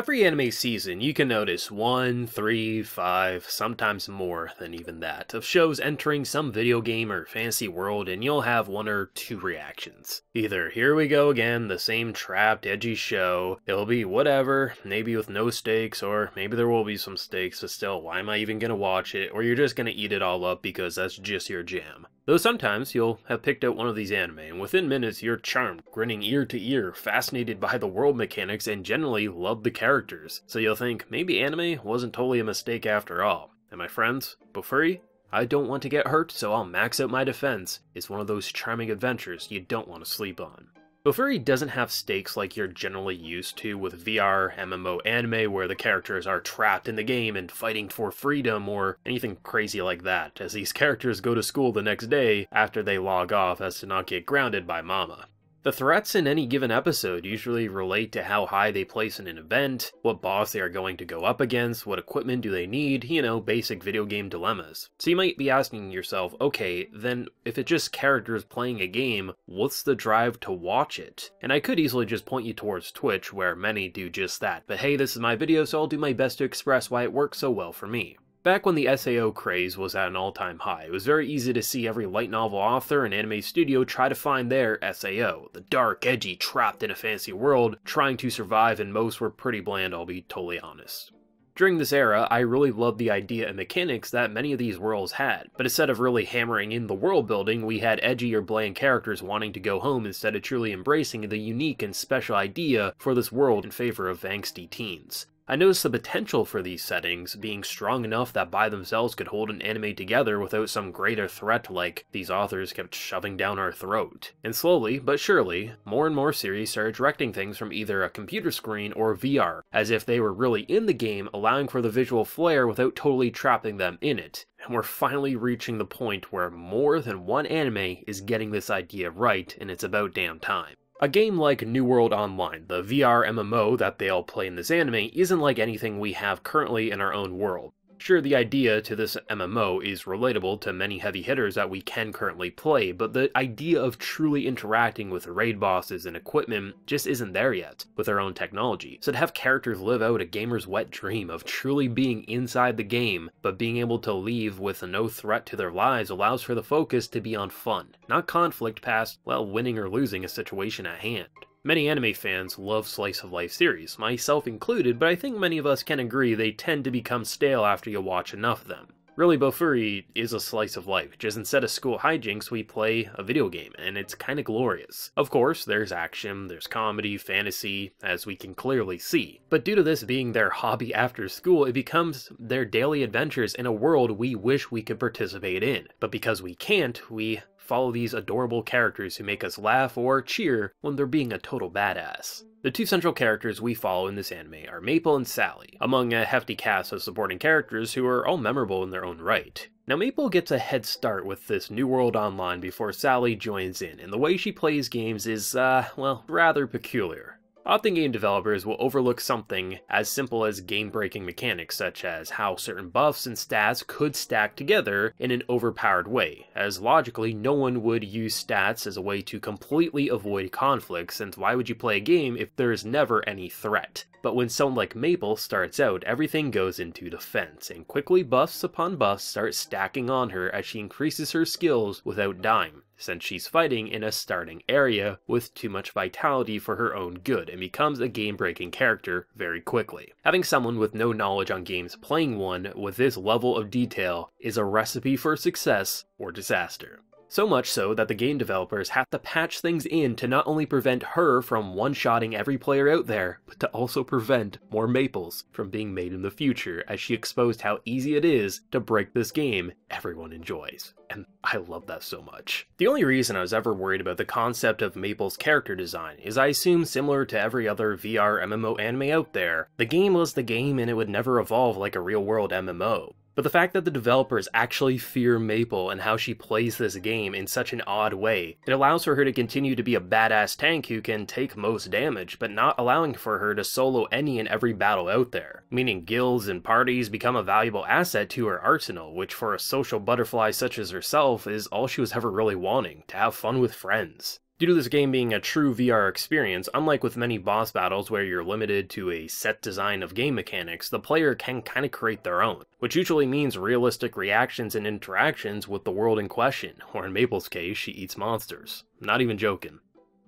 Every anime season, you can notice one, three, five, sometimes more than even that, of shows entering some video game or fantasy world, and you'll have one or two reactions. Either here we go again, the same trapped, edgy show, it'll be whatever, maybe with no stakes, or maybe there will be some stakes, but still, why am I even gonna watch it, or you're just gonna eat it all up because that's just your jam. Though sometimes you'll have picked out one of these anime, and within minutes you're charmed, grinning ear to ear, fascinated by the world mechanics, and generally love the characters. So you'll think, maybe anime wasn't totally a mistake after all. And my friends, Bofuri, I don't want to get hurt, so I'll max out my defense, is one of those charming adventures you don't want to sleep on. Bofuri doesn't have stakes like you're generally used to with VR, MMO anime where the characters are trapped in the game and fighting for freedom or anything crazy like that, as these characters go to school the next day after they log off as to not get grounded by Mama. The threats in any given episode usually relate to how high they place in an event, what boss they are going to go up against, what equipment do they need, you know, basic video game dilemmas. So you might be asking yourself, okay, then if it's just characters playing a game, what's the drive to watch it? And I could easily just point you towards Twitch where many do just that, but hey, this is my video so I'll do my best to express why it works so well for me. Back when the SAO craze was at an all time high, it was very easy to see every light novel author and anime studio try to find their SAO, the dark, edgy, trapped in a fancy world, trying to survive, and most were pretty bland, I'll be totally honest. During this era, I really loved the idea and mechanics that many of these worlds had, but instead of really hammering in the world building, we had edgy or bland characters wanting to go home instead of truly embracing the unique and special idea for this world in favor of angsty teens. I noticed the potential for these settings being strong enough that by themselves could hold an anime together without some greater threat like these authors kept shoving down our throat. And slowly, but surely, more and more series started directing things from either a computer screen or VR, as if they were really in the game, allowing for the visual flair without totally trapping them in it. And we're finally reaching the point where more than one anime is getting this idea right, and it's about damn time. A game like New World Online, the VR MMO that they all play in this anime, isn't like anything we have currently in our own world. Sure, the idea to this MMO is relatable to many heavy hitters that we can currently play, but the idea of truly interacting with raid bosses and equipment just isn't there yet, with our own technology. So to have characters live out a gamer's wet dream of truly being inside the game, but being able to leave with no threat to their lives allows for the focus to be on fun, not conflict past, well, winning or losing a situation at hand. Many anime fans love slice of life series, myself included, but I think many of us can agree they tend to become stale after you watch enough of them. Really, Bofuri is a slice of life, just instead of school hijinks, we play a video game, and it's kinda glorious. Of course, there's action, there's comedy, fantasy, as we can clearly see. But due to this being their hobby after school, it becomes their daily adventures in a world we wish we could participate in. But because we can't, we follow these adorable characters who make us laugh or cheer when they're being a total badass. The two central characters we follow in this anime are Maple and Sally, among a hefty cast of supporting characters who are all memorable in their own right. Now Maple gets a head start with this New World Online before Sally joins in, and the way she plays games is, uh, well, rather peculiar. Often game developers will overlook something as simple as game-breaking mechanics such as how certain buffs and stats could stack together in an overpowered way, as logically no one would use stats as a way to completely avoid conflict since why would you play a game if there is never any threat? But when someone like Maple starts out, everything goes into defense, and quickly buffs upon buffs start stacking on her as she increases her skills without dying since she's fighting in a starting area with too much vitality for her own good and becomes a game-breaking character very quickly. Having someone with no knowledge on games playing one with this level of detail is a recipe for success or disaster. So much so that the game developers have to patch things in to not only prevent her from one-shotting every player out there, but to also prevent more maples from being made in the future as she exposed how easy it is to break this game everyone enjoys. And I love that so much. The only reason I was ever worried about the concept of Maple's character design is I assume similar to every other VR MMO anime out there, the game was the game and it would never evolve like a real-world MMO. But the fact that the developers actually fear Maple and how she plays this game in such an odd way, it allows for her to continue to be a badass tank who can take most damage, but not allowing for her to solo any and every battle out there, meaning guilds and parties become a valuable asset to her arsenal, which for a social butterfly such as herself is all she was ever really wanting, to have fun with friends. Due to this game being a true VR experience, unlike with many boss battles where you're limited to a set design of game mechanics, the player can kind of create their own, which usually means realistic reactions and interactions with the world in question, or in Maple's case, she eats monsters. Not even joking.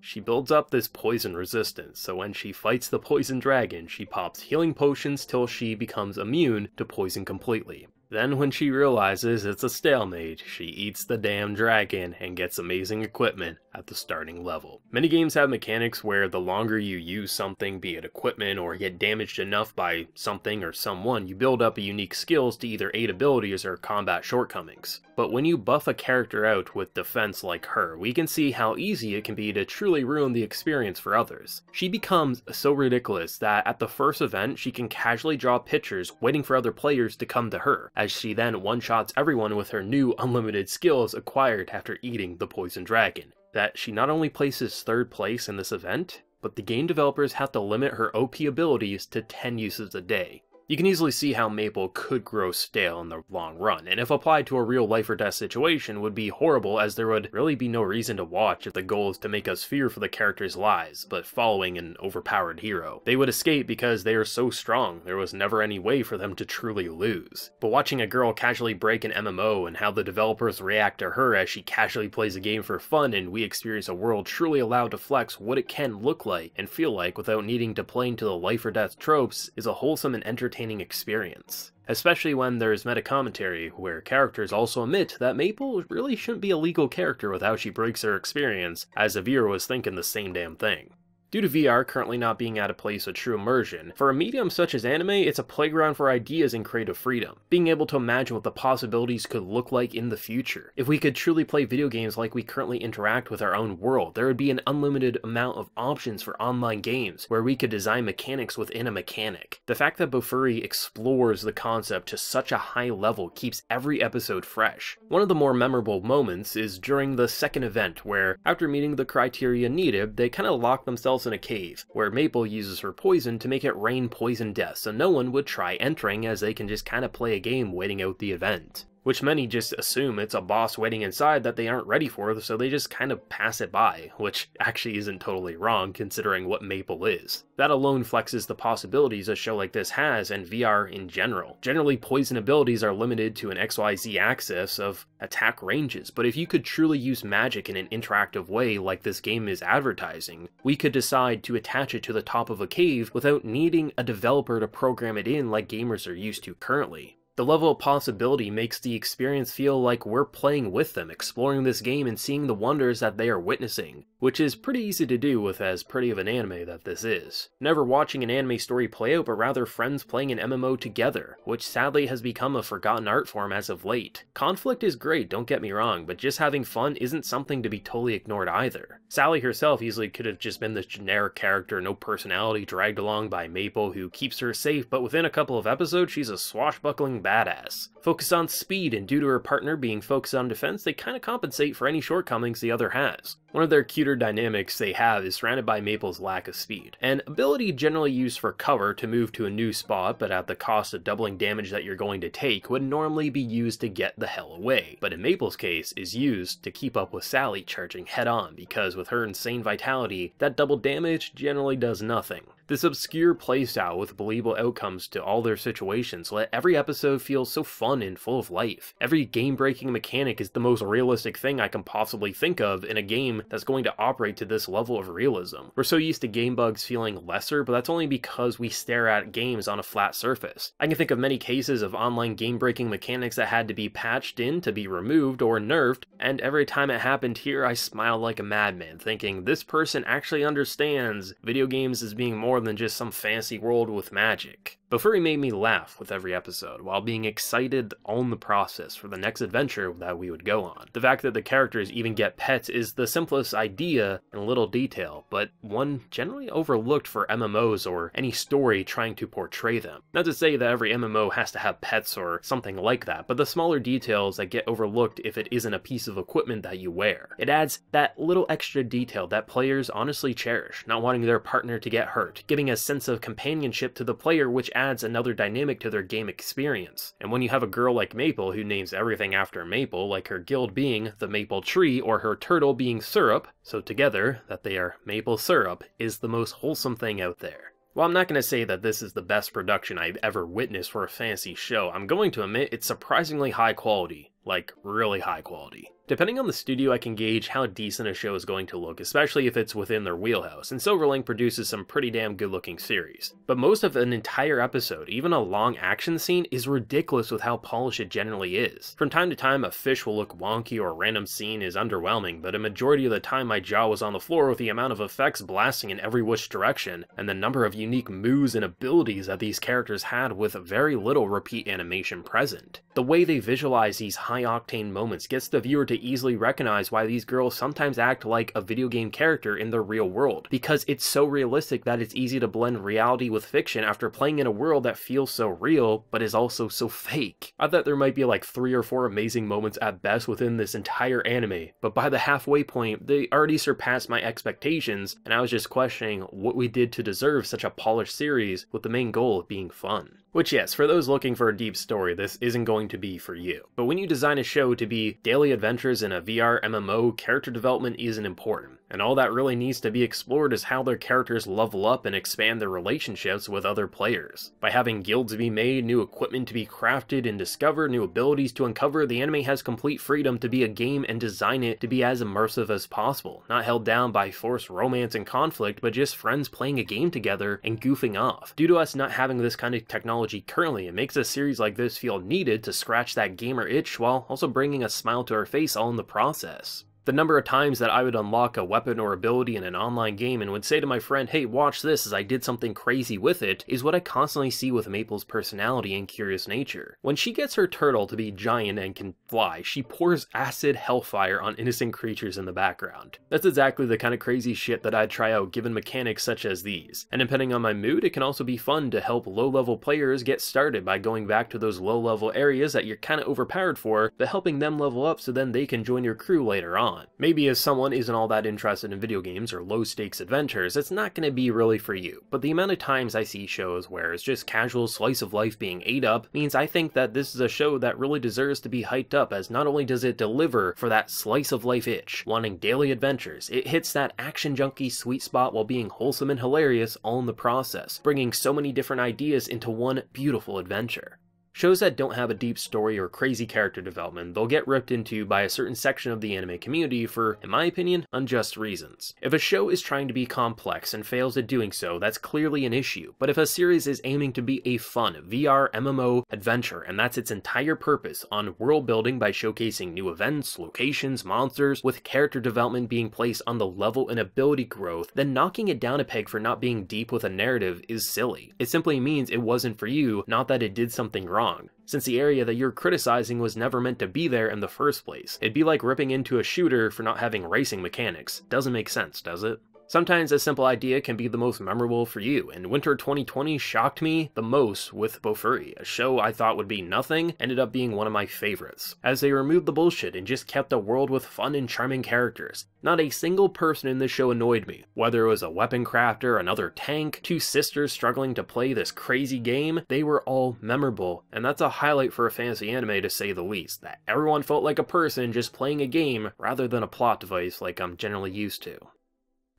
She builds up this poison resistance, so when she fights the poison dragon, she pops healing potions till she becomes immune to poison completely. Then, when she realizes it's a stalemate, she eats the damn dragon and gets amazing equipment at the starting level. Many games have mechanics where the longer you use something, be it equipment or get damaged enough by something or someone, you build up unique skills to either aid abilities or combat shortcomings. But when you buff a character out with defense like her, we can see how easy it can be to truly ruin the experience for others. She becomes so ridiculous that at the first event, she can casually draw pictures waiting for other players to come to her as she then one shots everyone with her new unlimited skills acquired after eating the poison dragon. That she not only places third place in this event, but the game developers have to limit her OP abilities to 10 uses a day, you can easily see how maple could grow stale in the long run, and if applied to a real life or death situation would be horrible as there would really be no reason to watch if the goal is to make us fear for the characters' lives, but following an overpowered hero. They would escape because they are so strong, there was never any way for them to truly lose. But watching a girl casually break an MMO and how the developers react to her as she casually plays a game for fun and we experience a world truly allowed to flex what it can look like and feel like without needing to play into the life or death tropes is a wholesome and entertaining entertaining experience, especially when there's meta commentary where characters also admit that Maple really shouldn't be a legal character with how she breaks her experience, as the viewer was thinking the same damn thing. Due to VR currently not being out of place of true immersion, for a medium such as anime, it's a playground for ideas and creative freedom, being able to imagine what the possibilities could look like in the future. If we could truly play video games like we currently interact with our own world, there would be an unlimited amount of options for online games where we could design mechanics within a mechanic. The fact that Bofuri explores the concept to such a high level keeps every episode fresh. One of the more memorable moments is during the second event where, after meeting the criteria needed, they kinda lock themselves themselves in a cave, where Maple uses her poison to make it rain poison death so no one would try entering as they can just kinda play a game waiting out the event which many just assume it's a boss waiting inside that they aren't ready for, so they just kind of pass it by, which actually isn't totally wrong considering what Maple is. That alone flexes the possibilities a show like this has and VR in general. Generally, poison abilities are limited to an XYZ axis of attack ranges, but if you could truly use magic in an interactive way like this game is advertising, we could decide to attach it to the top of a cave without needing a developer to program it in like gamers are used to currently. The level of possibility makes the experience feel like we're playing with them, exploring this game and seeing the wonders that they are witnessing, which is pretty easy to do with as pretty of an anime that this is. Never watching an anime story play out, but rather friends playing an MMO together, which sadly has become a forgotten art form as of late. Conflict is great, don't get me wrong, but just having fun isn't something to be totally ignored either. Sally herself easily could have just been this generic character, no personality, dragged along by Maple, who keeps her safe, but within a couple of episodes, she's a swashbuckling badass. Focus on speed, and due to her partner being focused on defense, they kind of compensate for any shortcomings the other has. One of their cuter dynamics they have is surrounded by Maple's lack of speed, an ability generally used for cover to move to a new spot but at the cost of doubling damage that you're going to take would normally be used to get the hell away, but in Maple's case is used to keep up with Sally charging head on because with her insane vitality, that double damage generally does nothing. This obscure playstyle with believable outcomes to all their situations let every episode feel so fun fun and full of life. Every game-breaking mechanic is the most realistic thing I can possibly think of in a game that's going to operate to this level of realism. We're so used to game bugs feeling lesser, but that's only because we stare at games on a flat surface. I can think of many cases of online game-breaking mechanics that had to be patched in to be removed or nerfed, and every time it happened here I smiled like a madman, thinking this person actually understands video games as being more than just some fancy world with magic he made me laugh with every episode, while being excited on the process for the next adventure that we would go on. The fact that the characters even get pets is the simplest idea in little detail, but one generally overlooked for MMOs or any story trying to portray them. Not to say that every MMO has to have pets or something like that, but the smaller details that get overlooked if it isn't a piece of equipment that you wear. It adds that little extra detail that players honestly cherish, not wanting their partner to get hurt, giving a sense of companionship to the player which adds another dynamic to their game experience. And when you have a girl like Maple who names everything after maple, like her guild being the maple tree or her turtle being syrup, so together that they are maple syrup is the most wholesome thing out there. Well, I'm not going to say that this is the best production I've ever witnessed for a fantasy show, I'm going to admit it's surprisingly high quality. Like, really high quality. Depending on the studio, I can gauge how decent a show is going to look, especially if it's within their wheelhouse, and Silverlink produces some pretty damn good looking series. But most of an entire episode, even a long action scene, is ridiculous with how polished it generally is. From time to time, a fish will look wonky or a random scene is underwhelming, but a majority of the time my jaw was on the floor with the amount of effects blasting in every which direction, and the number of unique moves and abilities that these characters had with very little repeat animation present. The way they visualize these high-octane moments gets the viewer to easily recognize why these girls sometimes act like a video game character in the real world, because it's so realistic that it's easy to blend reality with fiction after playing in a world that feels so real, but is also so fake. I thought there might be like three or four amazing moments at best within this entire anime, but by the halfway point, they already surpassed my expectations, and I was just questioning what we did to deserve such a polished series with the main goal of being fun. Which, yes, for those looking for a deep story, this isn't going to be for you. But when you design a show to be daily adventures in a VR MMO, character development isn't important. And all that really needs to be explored is how their characters level up and expand their relationships with other players. By having guilds be made, new equipment to be crafted and discovered, new abilities to uncover, the anime has complete freedom to be a game and design it to be as immersive as possible, not held down by forced romance and conflict, but just friends playing a game together and goofing off. Due to us not having this kind of technology technology currently and makes a series like this feel needed to scratch that gamer itch while also bringing a smile to our face all in the process. The number of times that I would unlock a weapon or ability in an online game and would say to my friend, hey, watch this as I did something crazy with it, is what I constantly see with Maple's personality and curious nature. When she gets her turtle to be giant and can fly, she pours acid hellfire on innocent creatures in the background. That's exactly the kind of crazy shit that I'd try out given mechanics such as these, and depending on my mood, it can also be fun to help low-level players get started by going back to those low-level areas that you're kinda overpowered for, but helping them level up so then they can join your crew later on on. Maybe if someone isn't all that interested in video games or low stakes adventures, it's not going to be really for you, but the amount of times I see shows where it's just casual slice of life being ate up means I think that this is a show that really deserves to be hyped up as not only does it deliver for that slice of life itch, wanting daily adventures, it hits that action junkie sweet spot while being wholesome and hilarious all in the process, bringing so many different ideas into one beautiful adventure. Shows that don't have a deep story or crazy character development, they'll get ripped into by a certain section of the anime community for, in my opinion, unjust reasons. If a show is trying to be complex and fails at doing so, that's clearly an issue, but if a series is aiming to be a fun VR MMO adventure and that's its entire purpose on world building by showcasing new events, locations, monsters, with character development being placed on the level and ability growth, then knocking it down a peg for not being deep with a narrative is silly. It simply means it wasn't for you, not that it did something wrong wrong, since the area that you're criticizing was never meant to be there in the first place. It'd be like ripping into a shooter for not having racing mechanics. Doesn't make sense, does it? Sometimes a simple idea can be the most memorable for you, and Winter 2020 shocked me the most with Bofuri, a show I thought would be nothing, ended up being one of my favorites, as they removed the bullshit and just kept a world with fun and charming characters. Not a single person in this show annoyed me, whether it was a weapon crafter, another tank, two sisters struggling to play this crazy game, they were all memorable, and that's a highlight for a fantasy anime to say the least, that everyone felt like a person just playing a game rather than a plot device like I'm generally used to.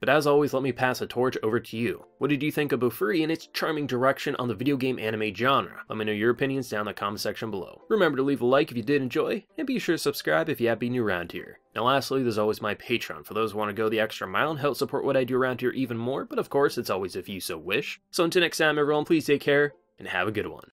But as always, let me pass a torch over to you. What did you think of Bofuri and its charming direction on the video game anime genre? Let me know your opinions down in the comment section below. Remember to leave a like if you did enjoy, and be sure to subscribe if you have been new around here. Now lastly, there's always my Patreon for those who want to go the extra mile and help support what I do around here even more, but of course, it's always if you so wish. So until next time everyone, please take care, and have a good one.